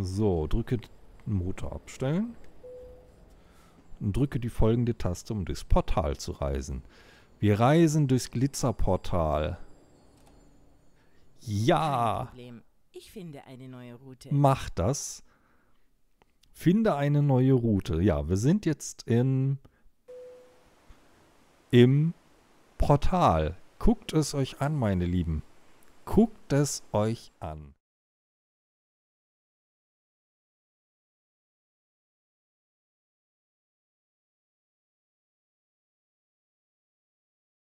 So, drücke Motor abstellen. Und drücke die folgende Taste, um durchs Portal zu reisen. Wir reisen durchs Glitzerportal. Ja! ich finde eine neue Route. Mach das. Finde eine neue Route. Ja, wir sind jetzt in, im Portal. Guckt es euch an, meine Lieben. Guckt es euch an.